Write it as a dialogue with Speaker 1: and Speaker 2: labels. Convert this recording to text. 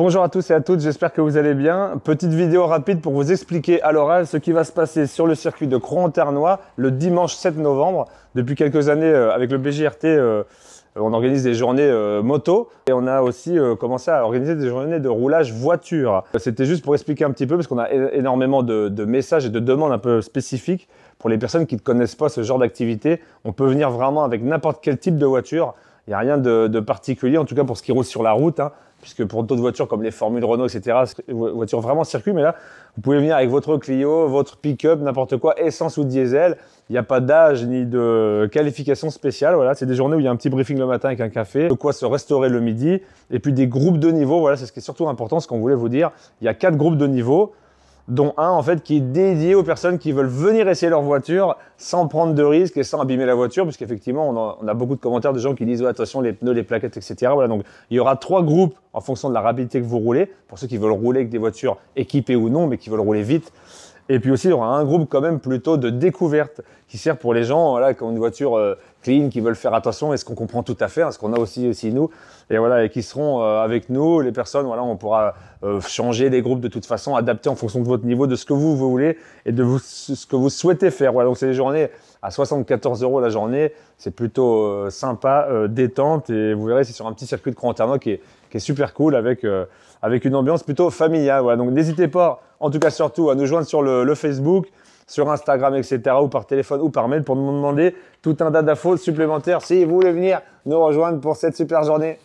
Speaker 1: Bonjour à tous et à toutes, j'espère que vous allez bien. Petite vidéo rapide pour vous expliquer à l'oral ce qui va se passer sur le circuit de en ternois le dimanche 7 novembre. Depuis quelques années, euh, avec le BGRT, euh, on organise des journées euh, moto et on a aussi commencé à organiser des journées de roulage voiture. C'était juste pour expliquer un petit peu parce qu'on a énormément de messages et de demandes un peu spécifiques pour les personnes qui ne connaissent pas ce genre d'activité. On peut venir vraiment avec n'importe quel type de voiture. Il n'y a rien de, particulier, en tout cas pour ce qui roule sur la route, hein, puisque pour d'autres voitures comme les Formules Renault, etc., voitures vraiment circuit, mais là, vous pouvez venir avec votre Clio, votre pick-up, n'importe quoi, essence ou diesel. Il n'y a pas d'âge ni de qualification spéciale. Voilà, c'est des journées où il y a un petit briefing le matin avec un café, de quoi se restaurer le midi, et puis des groupes de niveau. Voilà, c'est ce qui est surtout important, ce qu'on voulait vous dire. Il y a quatre groupes de niveau dont un en fait qui est dédié aux personnes qui veulent venir essayer leur voiture sans prendre de risques et sans abîmer la voiture, puisqu'effectivement on, on, a beaucoup de commentaires de gens qui disent attention les pneus, les plaquettes, etc. Voilà, donc il y aura trois groupes en fonction de la rapidité que vous roulez, pour ceux qui veulent rouler avec des voitures équipées ou non, mais qui veulent rouler vite. Et puis aussi, il y aura un groupe quand même plutôt de découverte qui sert pour les gens voilà, qui ont une voiture euh, clean, qui veulent faire attention, et ce qu'on comprend tout à fait, hein, ce qu'on a aussi, aussi nous, et voilà, et qui seront euh, avec nous, les personnes, voilà, on pourra euh, changer les groupes de toute façon, adapter en fonction de votre niveau, de ce que vous, vous voulez et de ce que vous souhaitez faire. Voilà, donc c'est des journées à 74 euros la journée, c'est plutôt euh, sympa, euh, détente et vous verrez, c'est sur un petit circuit de croix qui est, super cool avec, euh, avec une ambiance plutôt familiale. Voilà. Donc n'hésitez pas, en tout cas surtout, à nous joindre sur le, le, Facebook, sur Instagram, etc. ou par téléphone ou par mail pour nous demander tout un tas d'infos supplémentaires si vous voulez venir nous rejoindre pour cette super journée.